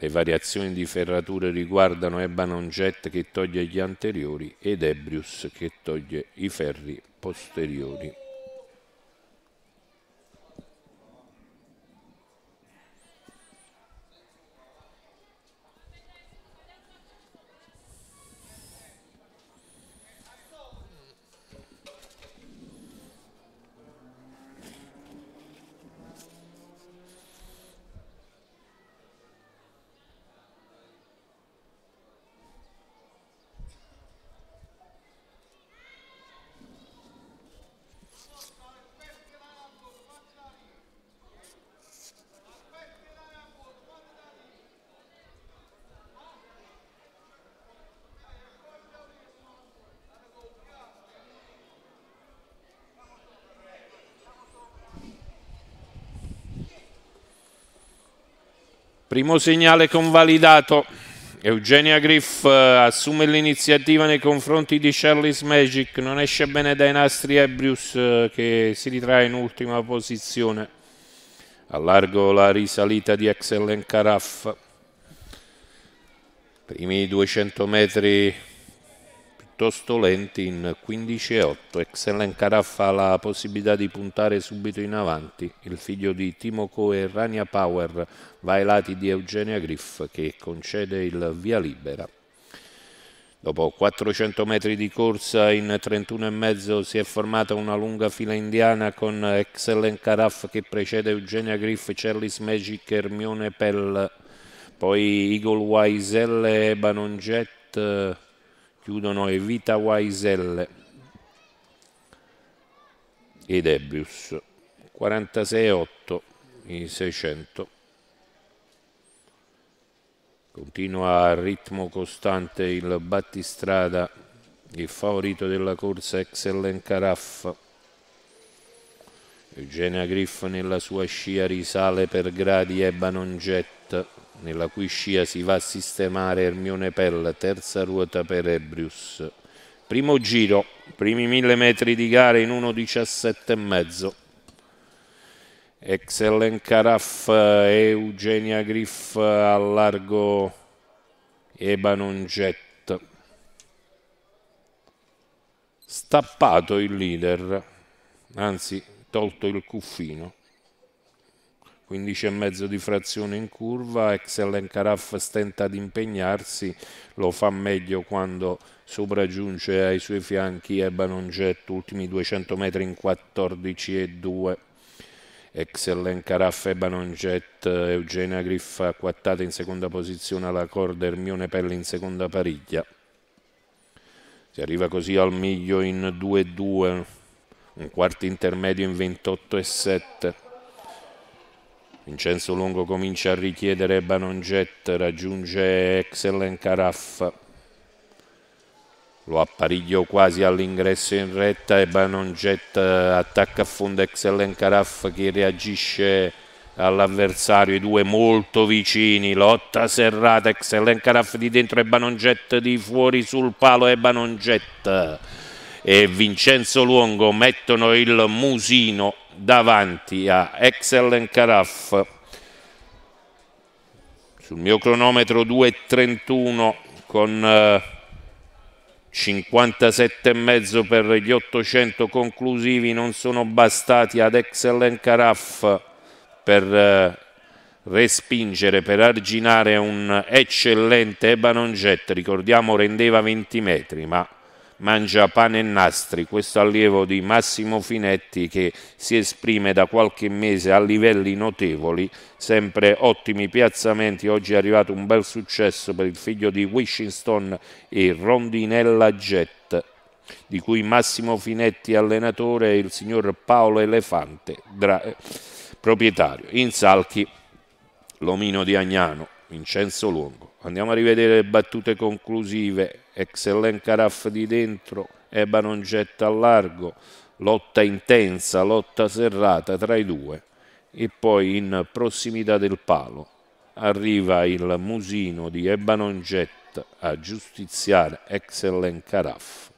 Le variazioni di ferrature riguardano Ebanon Jet che toglie gli anteriori ed Ebrius che toglie i ferri posteriori. Primo segnale convalidato. Eugenia Griff eh, assume l'iniziativa nei confronti di Charlie's Magic, non esce bene dai nastri Ebrius eh, che si ritrae in ultima posizione. Allargo la risalita di Excellen Caraff. Primi 200 metri piuttosto lenti in 15-8. e Excellent Caraffa ha la possibilità di puntare subito in avanti. Il figlio di Timo Coe e Rania Power va ai lati di Eugenia Griff che concede il via libera. Dopo 400 metri di corsa in 31,5 si è formata una lunga fila indiana con Excellent Caraff che precede Eugenia Griff, Charles Magic, Hermione Pell, poi Eagle Wiesel e Banon Jet chiudono Evita Waiselle ed Ebius 46-8 in 600 continua a ritmo costante il battistrada il favorito della corsa Excellent Caraff Eugenia Griff nella sua scia risale per gradi Ebanon Jet nella cui scia si va a sistemare Ermione Pell, terza ruota per Ebrius. Primo giro, primi mille metri di gara in 1.17,5. Excellen Caraff e Eugenia Griff a largo Ebanon Jet. Stappato il leader, anzi tolto il cuffino. 15,5 di frazione in curva, Excel Caraff stenta ad impegnarsi, lo fa meglio quando sopraggiunge ai suoi fianchi Ebanon Jet, ultimi 200 metri in 14,2. Excel Encaraf, Ebanon Jet, Eugenia Griffa acquattata in seconda posizione alla corda, Ermione Pelli in seconda pariglia. Si arriva così al miglio in 2-2, un quarto intermedio in 28,7. Vincenzo Longo comincia a richiedere Jet, raggiunge Excellent Caraff. Lo appariglio quasi all'ingresso in retta e Jet attacca a fondo Excellent Caraff che reagisce all'avversario, i due molto vicini, lotta serrata, Excellent Caraff di dentro e Jet di fuori sul palo e Jet e Vincenzo Luongo mettono il musino davanti a Excellent Caraff sul mio cronometro 2.31 con 57,5 eh, per gli 800 conclusivi non sono bastati ad Excellent Caraff per eh, respingere, per arginare un eccellente Ebanon Jet, ricordiamo rendeva 20 metri ma mangia pane e Nastri, questo allievo di Massimo Finetti che si esprime da qualche mese a livelli notevoli, sempre ottimi piazzamenti, oggi è arrivato un bel successo per il figlio di Wishington e Rondinella Jet, di cui Massimo Finetti allenatore e il signor Paolo Elefante proprietario. In Salchi l'omino di Agnano Vincenzo Longo. Andiamo a rivedere le battute conclusive. Excellent Caraff di dentro, Ebanon getta a largo, lotta intensa, lotta serrata tra i due. E poi in prossimità del palo arriva il musino di Ebanon Jet a giustiziare Excellent Caraff.